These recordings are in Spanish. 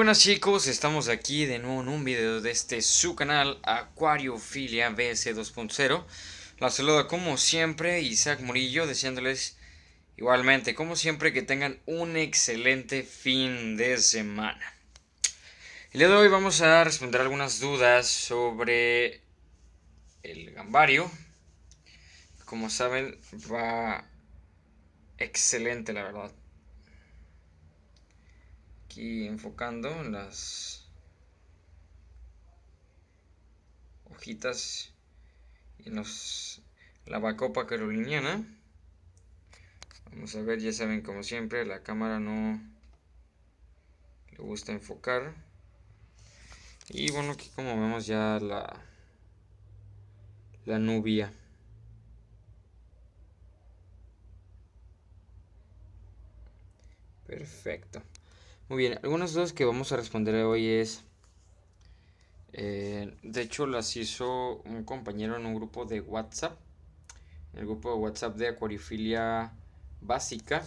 buenas chicos, estamos aquí de nuevo en un video de este su canal Acuariofilia BS 2.0 La saluda como siempre Isaac Murillo diciéndoles igualmente como siempre que tengan un excelente fin de semana El día de hoy vamos a responder algunas dudas sobre el gambario Como saben va excelente la verdad aquí enfocando las hojitas y los, la bacopa caroliniana. Vamos a ver, ya saben, como siempre, la cámara no le gusta enfocar. Y bueno, aquí como vemos ya la, la nubia. Perfecto. Muy bien, algunas dudas que vamos a responder hoy es... Eh, de hecho, las hizo un compañero en un grupo de WhatsApp, el grupo de WhatsApp de Acuarifilia básica,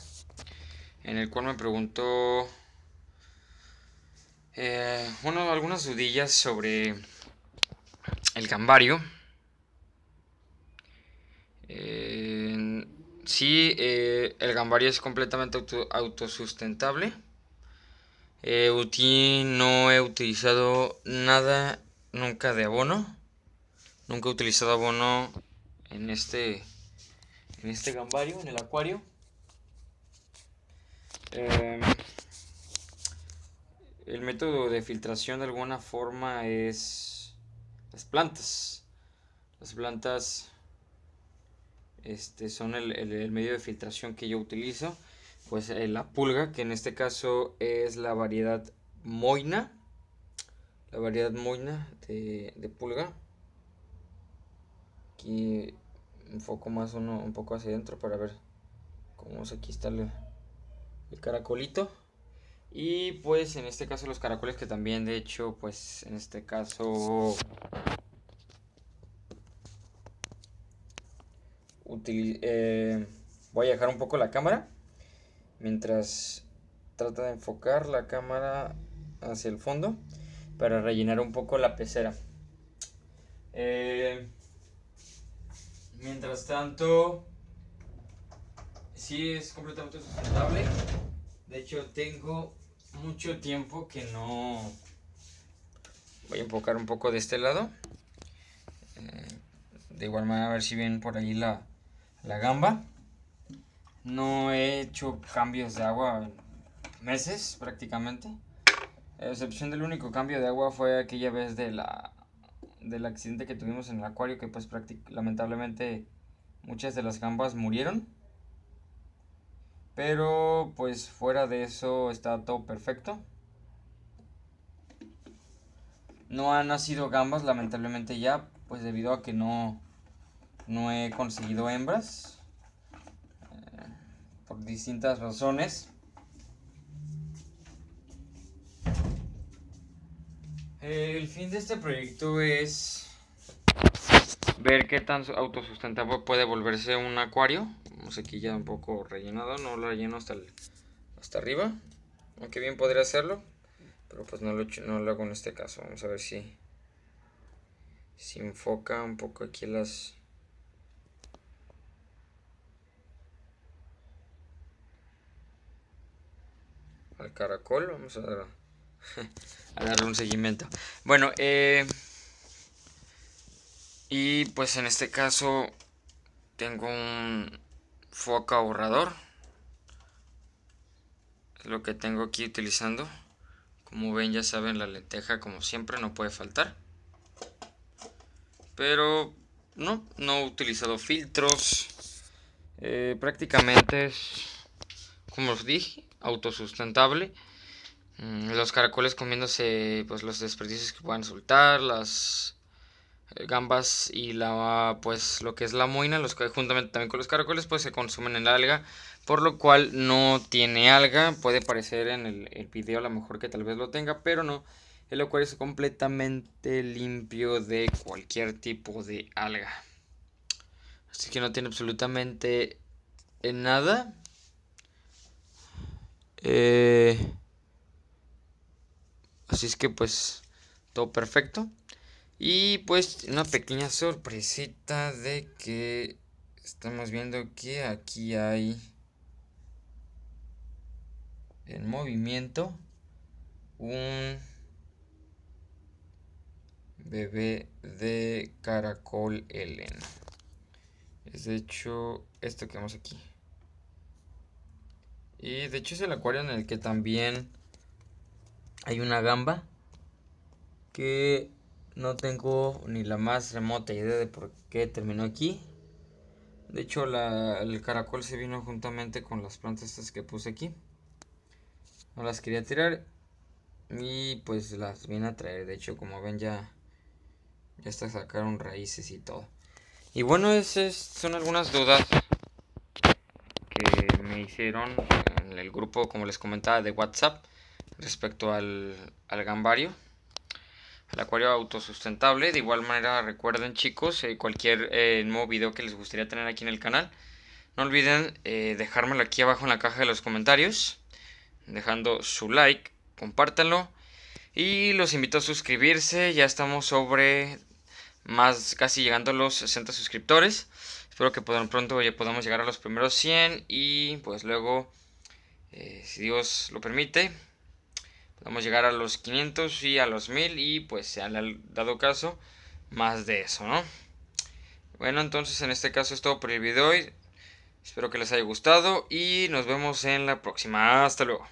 en el cual me preguntó eh, bueno, algunas dudillas sobre el gambario Si, eh, sí, el gambario es completamente auto, autosustentable no he utilizado nada nunca de abono. Nunca he utilizado abono en este en este gambario, en el acuario. Em, el método de filtración de alguna forma es las plantas. Las plantas este, son el, el medio de filtración que yo utilizo pues eh, la pulga, que en este caso es la variedad moina, la variedad moina de, pulga. Aquí enfoco más uno un poco hacia adentro para ver cómo se aquí está el, caracolito. Y pues en este caso los caracoles que también de hecho pues en este caso eh, voy a dejar un poco la cámara mientras trata de enfocar la cámara hacia el fondo para rellenar un poco la pecera. Eh, mientras tanto, sí es completamente sustentable. De hecho, tengo mucho tiempo que no... Voy a enfocar un poco de este lado. Eh, de igual manera, a ver si ven por ahí la gamba. No he hecho cambios de agua meses prácticamente. A excepción del único cambio de agua fue aquella vez del accidente que tuvimos en el acuario que pues lamentablemente muchas de las gambas murieron. Pero pues fuera de eso está todo perfecto. No han nacido gambas lamentablemente ya, pues debido a que no, no he conseguido hembras por distintas razones. El fin de este proyecto es ver qué tan autosustentable puede volverse un acuario. Vamos aquí ya un poco rellenado, no lo relleno hasta, el, hasta arriba, aunque bien podría hacerlo, pero pues no lo, no lo hago en este caso. Vamos a ver si, si enfoca un poco aquí las caracol. Vamos a, darle un seguimiento. Bueno, eh, y pues en este caso tengo un foca ahorrador Es lo que tengo aquí utilizando. Como ven, ya saben, la lenteja como siempre no puede faltar. Pero no, no he utilizado filtros. Eh, prácticamente como os dije, autosustentable. Mm, los caracoles comiéndose pues, los desperdicios que puedan soltar, las eh, gambas y la pues lo que es la moina, los que juntamente también con los caracoles pues se consumen en alga, por lo cual no tiene alga, puede parecer en el, el video a lo mejor que tal vez lo tenga, pero no, el acuario es completamente limpio de cualquier tipo de alga. Así que no tiene absolutamente nada. Eh, así es que pues todo perfecto. Y pues una pequeña sorpresita de que estamos viendo que aquí hay en movimiento un bebé de caracol Elena Es de hecho esto que vemos aquí. Y de hecho es el acuario en el que también hay una gamba que no tengo ni la más remota idea de por qué terminó aquí. De hecho el caracol se vino juntamente con las plantas estas que puse aquí. No las quería tirar y pues las vine a traer. De hecho como ven ya, ya hasta sacaron raíces y todo. Y bueno, esas son algunas dudas que hicieron en el grupo, como les comentaba, de WhatsApp respecto al, al gambario, al acuario autosustentable. De igual manera, recuerden chicos, eh, cualquier eh, nuevo video que les gustaría tener aquí en el canal, no olviden eh, dejármelo aquí abajo en la caja de los comentarios, dejando su like, compártanlo y los invito a suscribirse, ya estamos sobre más casi llegando a los 60 suscriptores. Espero que pronto ya podamos llegar a los primeros 100 y pues luego, eh, si Dios lo permite, podamos llegar a los 500 y a los 1000 y pues se han dado caso más de eso, ¿no? Bueno, entonces en este caso es todo por el video hoy. Espero que les haya gustado y nos vemos en la próxima. Hasta luego.